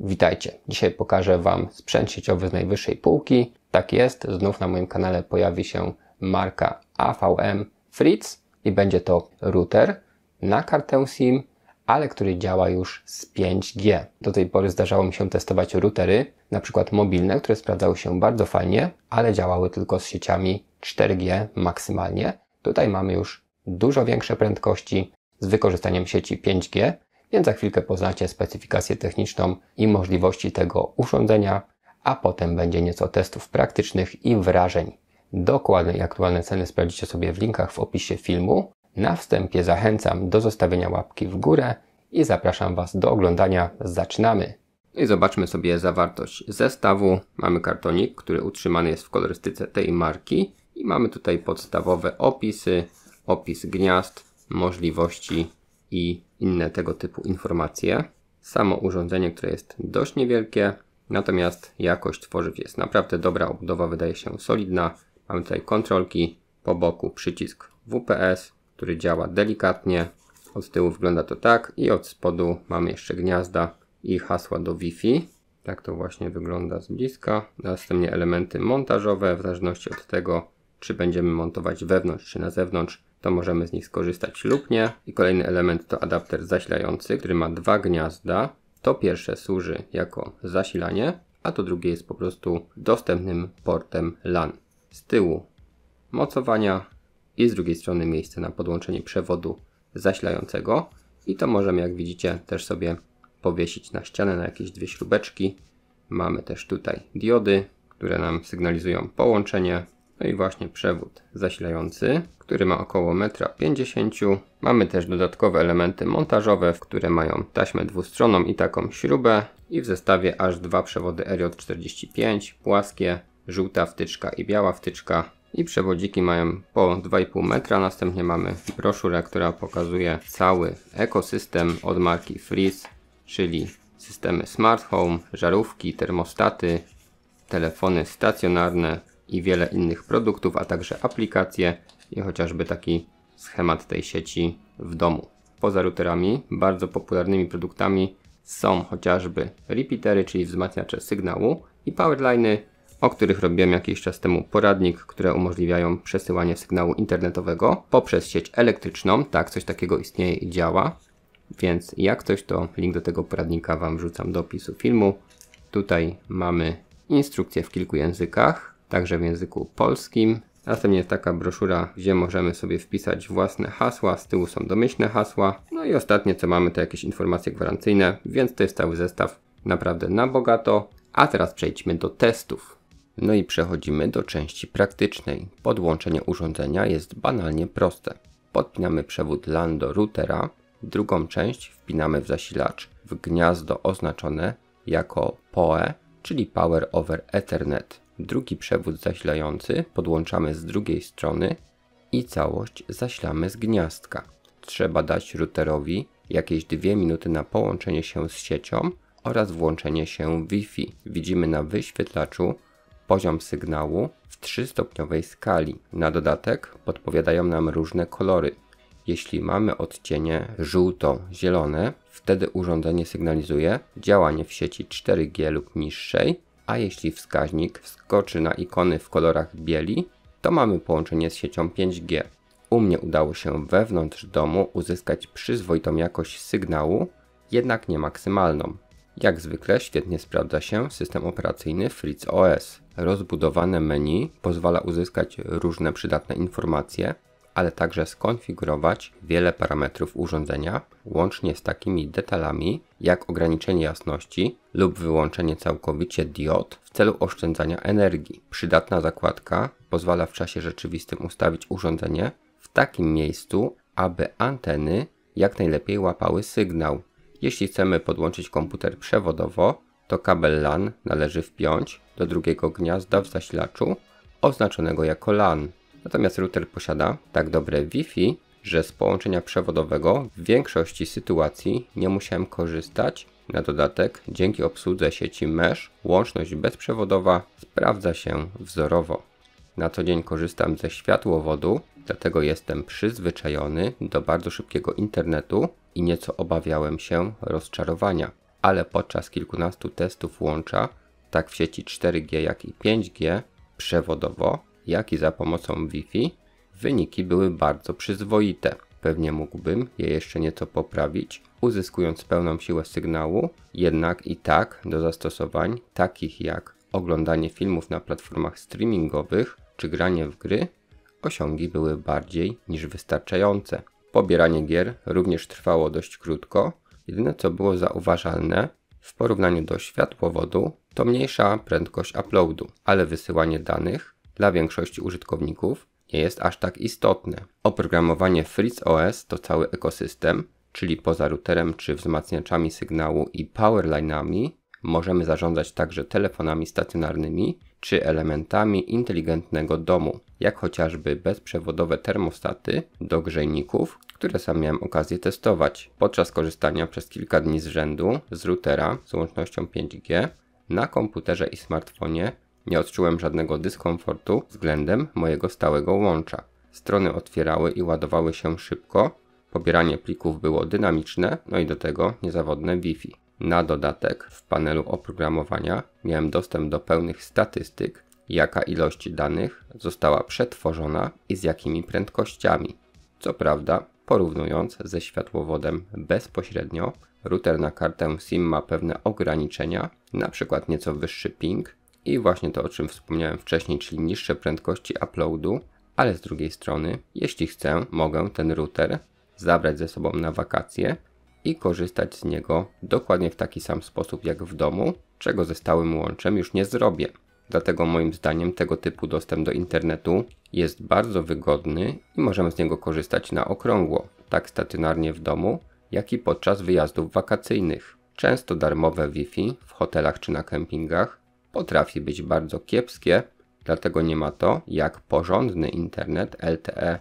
Witajcie. Dzisiaj pokażę Wam sprzęt sieciowy z najwyższej półki. Tak jest, znów na moim kanale pojawi się marka AVM Fritz i będzie to router na kartę SIM, ale który działa już z 5G. Do tej pory zdarzało mi się testować routery, na przykład mobilne, które sprawdzały się bardzo fajnie, ale działały tylko z sieciami 4G maksymalnie. Tutaj mamy już dużo większe prędkości z wykorzystaniem sieci 5G, więc za chwilkę poznacie specyfikację techniczną i możliwości tego urządzenia, a potem będzie nieco testów praktycznych i wrażeń. Dokładne i aktualne ceny sprawdzicie sobie w linkach w opisie filmu. Na wstępie zachęcam do zostawienia łapki w górę i zapraszam Was do oglądania. Zaczynamy! I zobaczmy sobie zawartość zestawu. Mamy kartonik, który utrzymany jest w kolorystyce tej marki i mamy tutaj podstawowe opisy, opis gniazd, możliwości i inne tego typu informacje. Samo urządzenie, które jest dość niewielkie, natomiast jakość tworzyw jest naprawdę dobra, obudowa wydaje się solidna. Mamy tutaj kontrolki, po boku przycisk WPS, który działa delikatnie. Od tyłu wygląda to tak i od spodu mamy jeszcze gniazda i hasła do Wi-Fi. Tak to właśnie wygląda z bliska. Następnie elementy montażowe, w zależności od tego, czy będziemy montować wewnątrz, czy na zewnątrz to możemy z nich skorzystać lub nie. I kolejny element to adapter zasilający, który ma dwa gniazda. To pierwsze służy jako zasilanie, a to drugie jest po prostu dostępnym portem LAN. Z tyłu mocowania i z drugiej strony miejsce na podłączenie przewodu zasilającego i to możemy jak widzicie też sobie powiesić na ścianę na jakieś dwie śrubeczki. Mamy też tutaj diody, które nam sygnalizują połączenie no i właśnie przewód zasilający, który ma około 1,50 m. Mamy też dodatkowe elementy montażowe, które mają taśmę dwustronną i taką śrubę. I w zestawie aż dwa przewody RJ45, płaskie, żółta wtyczka i biała wtyczka. I przewodziki mają po 2,5 metra. Następnie mamy broszurę, która pokazuje cały ekosystem od marki Freeze, czyli systemy smart home, żarówki, termostaty, telefony stacjonarne, i wiele innych produktów, a także aplikacje i chociażby taki schemat tej sieci w domu. Poza routerami bardzo popularnymi produktami są chociażby repeatery, czyli wzmacniacze sygnału i powerliny, o których robiłem jakiś czas temu poradnik, które umożliwiają przesyłanie sygnału internetowego poprzez sieć elektryczną. Tak, coś takiego istnieje i działa. Więc jak coś, to link do tego poradnika Wam wrzucam do opisu filmu. Tutaj mamy instrukcję w kilku językach także w języku polskim. Następnie taka broszura, gdzie możemy sobie wpisać własne hasła, z tyłu są domyślne hasła. No i ostatnie co mamy to jakieś informacje gwarancyjne, więc to jest cały zestaw naprawdę na bogato. A teraz przejdźmy do testów. No i przechodzimy do części praktycznej. Podłączenie urządzenia jest banalnie proste. Podpinamy przewód LAN do routera, drugą część wpinamy w zasilacz w gniazdo oznaczone jako PoE, czyli Power over Ethernet. Drugi przewód zasilający podłączamy z drugiej strony i całość zaślamy z gniazdka. Trzeba dać routerowi jakieś 2 minuty na połączenie się z siecią oraz włączenie się Wi-Fi. Widzimy na wyświetlaczu poziom sygnału w 3-stopniowej skali. Na dodatek podpowiadają nam różne kolory. Jeśli mamy odcienie żółto-zielone, wtedy urządzenie sygnalizuje działanie w sieci 4G lub niższej, a jeśli wskaźnik wskoczy na ikony w kolorach bieli, to mamy połączenie z siecią 5G. U mnie udało się wewnątrz domu uzyskać przyzwoitą jakość sygnału, jednak nie maksymalną. Jak zwykle świetnie sprawdza się system operacyjny Fritz OS. Rozbudowane menu pozwala uzyskać różne przydatne informacje, ale także skonfigurować wiele parametrów urządzenia, łącznie z takimi detalami jak ograniczenie jasności lub wyłączenie całkowicie diod w celu oszczędzania energii. Przydatna zakładka pozwala w czasie rzeczywistym ustawić urządzenie w takim miejscu, aby anteny jak najlepiej łapały sygnał. Jeśli chcemy podłączyć komputer przewodowo, to kabel LAN należy wpiąć do drugiego gniazda w zasilaczu oznaczonego jako LAN. Natomiast router posiada tak dobre Wi-Fi, że z połączenia przewodowego w większości sytuacji nie musiałem korzystać. Na dodatek, dzięki obsłudze sieci mesh, łączność bezprzewodowa sprawdza się wzorowo. Na co dzień korzystam ze światłowodu, dlatego jestem przyzwyczajony do bardzo szybkiego internetu i nieco obawiałem się rozczarowania. Ale podczas kilkunastu testów łącza, tak w sieci 4G jak i 5G, przewodowo jak i za pomocą Wi-Fi, wyniki były bardzo przyzwoite. Pewnie mógłbym je jeszcze nieco poprawić, uzyskując pełną siłę sygnału, jednak i tak do zastosowań takich jak oglądanie filmów na platformach streamingowych czy granie w gry, osiągi były bardziej niż wystarczające. Pobieranie gier również trwało dość krótko. Jedyne co było zauważalne w porównaniu do światłowodu to mniejsza prędkość uploadu, ale wysyłanie danych dla większości użytkowników nie jest aż tak istotne. Oprogramowanie FreezeOS to cały ekosystem, czyli poza routerem czy wzmacniaczami sygnału i powerlinami, możemy zarządzać także telefonami stacjonarnymi czy elementami inteligentnego domu, jak chociażby bezprzewodowe termostaty do grzejników, które sam miałem okazję testować podczas korzystania przez kilka dni z rzędu z routera z łącznością 5G na komputerze i smartfonie nie odczułem żadnego dyskomfortu względem mojego stałego łącza. Strony otwierały i ładowały się szybko, pobieranie plików było dynamiczne, no i do tego niezawodne Wi-Fi. Na dodatek w panelu oprogramowania miałem dostęp do pełnych statystyk, jaka ilość danych została przetworzona i z jakimi prędkościami. Co prawda, porównując ze światłowodem bezpośrednio, router na kartę SIM ma pewne ograniczenia, np. nieco wyższy ping, i właśnie to, o czym wspomniałem wcześniej, czyli niższe prędkości uploadu, ale z drugiej strony, jeśli chcę, mogę ten router zabrać ze sobą na wakacje i korzystać z niego dokładnie w taki sam sposób jak w domu, czego ze stałym łączem już nie zrobię. Dlatego moim zdaniem tego typu dostęp do internetu jest bardzo wygodny i możemy z niego korzystać na okrągło, tak stacjonarnie w domu, jak i podczas wyjazdów wakacyjnych. Często darmowe Wi-Fi w hotelach czy na kempingach potrafi być bardzo kiepskie, dlatego nie ma to jak porządny internet LTE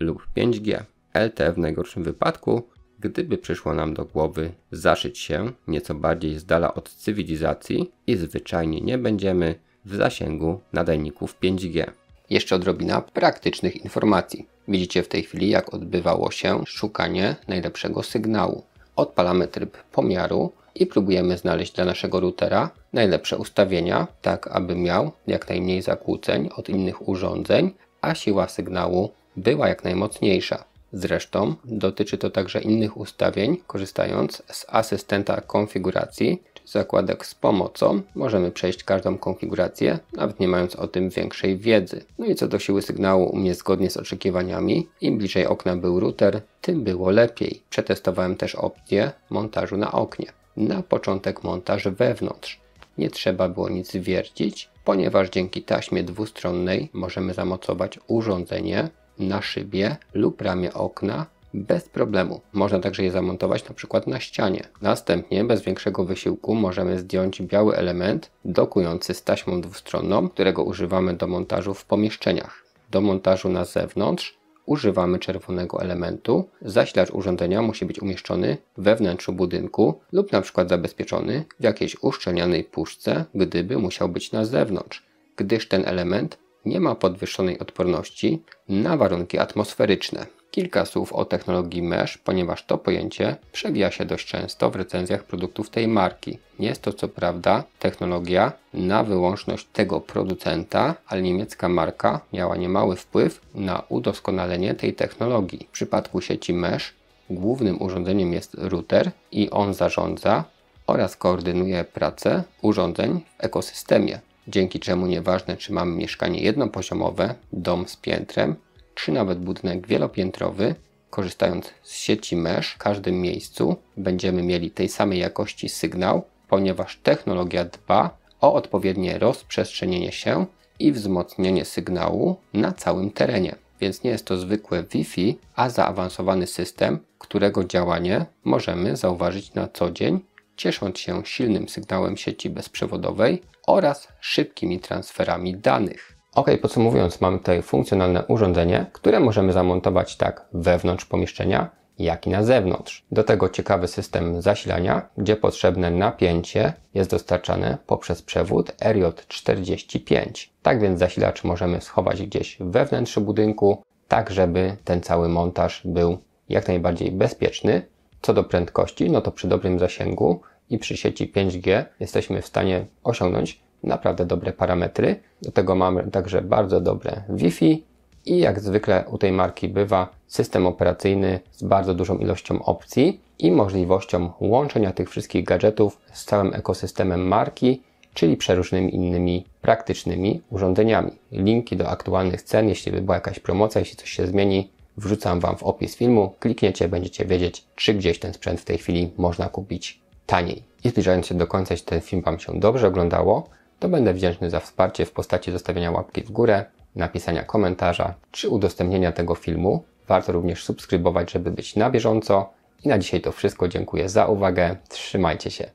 lub 5G. LTE w najgorszym wypadku, gdyby przyszło nam do głowy zaszyć się nieco bardziej z dala od cywilizacji i zwyczajnie nie będziemy w zasięgu nadajników 5G. Jeszcze odrobina praktycznych informacji. Widzicie w tej chwili jak odbywało się szukanie najlepszego sygnału. Odpalamy tryb pomiaru i próbujemy znaleźć dla naszego routera najlepsze ustawienia, tak aby miał jak najmniej zakłóceń od innych urządzeń, a siła sygnału była jak najmocniejsza. Zresztą dotyczy to także innych ustawień, korzystając z asystenta konfiguracji, czy zakładek z pomocą, możemy przejść każdą konfigurację, nawet nie mając o tym większej wiedzy. No i co do siły sygnału u mnie zgodnie z oczekiwaniami, im bliżej okna był router, tym było lepiej. Przetestowałem też opcję montażu na oknie. Na początek montaż wewnątrz. Nie trzeba było nic wiercić, ponieważ dzięki taśmie dwustronnej możemy zamocować urządzenie na szybie lub ramię okna bez problemu. Można także je zamontować na przykład na ścianie. Następnie bez większego wysiłku możemy zdjąć biały element dokujący z taśmą dwustronną, którego używamy do montażu w pomieszczeniach. Do montażu na zewnątrz używamy czerwonego elementu, Zaślacz urządzenia musi być umieszczony we wnętrzu budynku lub na przykład zabezpieczony w jakiejś uszczelnianej puszce, gdyby musiał być na zewnątrz, gdyż ten element nie ma podwyższonej odporności na warunki atmosferyczne. Kilka słów o technologii mesh, ponieważ to pojęcie przewija się dość często w recenzjach produktów tej marki. Jest to co prawda technologia na wyłączność tego producenta, ale niemiecka marka miała niemały wpływ na udoskonalenie tej technologii. W przypadku sieci mesh głównym urządzeniem jest router i on zarządza oraz koordynuje pracę urządzeń w ekosystemie dzięki czemu nieważne czy mamy mieszkanie jednopoziomowe, dom z piętrem, czy nawet budynek wielopiętrowy, korzystając z sieci mesh, w każdym miejscu będziemy mieli tej samej jakości sygnał, ponieważ technologia dba o odpowiednie rozprzestrzenienie się i wzmocnienie sygnału na całym terenie. Więc nie jest to zwykłe Wi-Fi, a zaawansowany system, którego działanie możemy zauważyć na co dzień, ciesząc się silnym sygnałem sieci bezprzewodowej oraz szybkimi transferami danych. Ok, podsumowując, mamy tutaj funkcjonalne urządzenie, które możemy zamontować tak wewnątrz pomieszczenia, jak i na zewnątrz. Do tego ciekawy system zasilania, gdzie potrzebne napięcie jest dostarczane poprzez przewód RJ45. Tak więc zasilacz możemy schować gdzieś wewnątrz budynku, tak żeby ten cały montaż był jak najbardziej bezpieczny. Co do prędkości, no to przy dobrym zasięgu i przy sieci 5G jesteśmy w stanie osiągnąć naprawdę dobre parametry. Do tego mamy także bardzo dobre Wi-Fi i jak zwykle u tej marki bywa system operacyjny z bardzo dużą ilością opcji i możliwością łączenia tych wszystkich gadżetów z całym ekosystemem marki, czyli przeróżnymi innymi praktycznymi urządzeniami. Linki do aktualnych cen, jeśli by była jakaś promocja, jeśli coś się zmieni, wrzucam Wam w opis filmu. Klikniecie, będziecie wiedzieć, czy gdzieś ten sprzęt w tej chwili można kupić taniej. I zbliżając się do końca, jeśli ten film Wam się dobrze oglądało, to będę wdzięczny za wsparcie w postaci zostawienia łapki w górę, napisania komentarza czy udostępnienia tego filmu. Warto również subskrybować, żeby być na bieżąco. I na dzisiaj to wszystko. Dziękuję za uwagę. Trzymajcie się.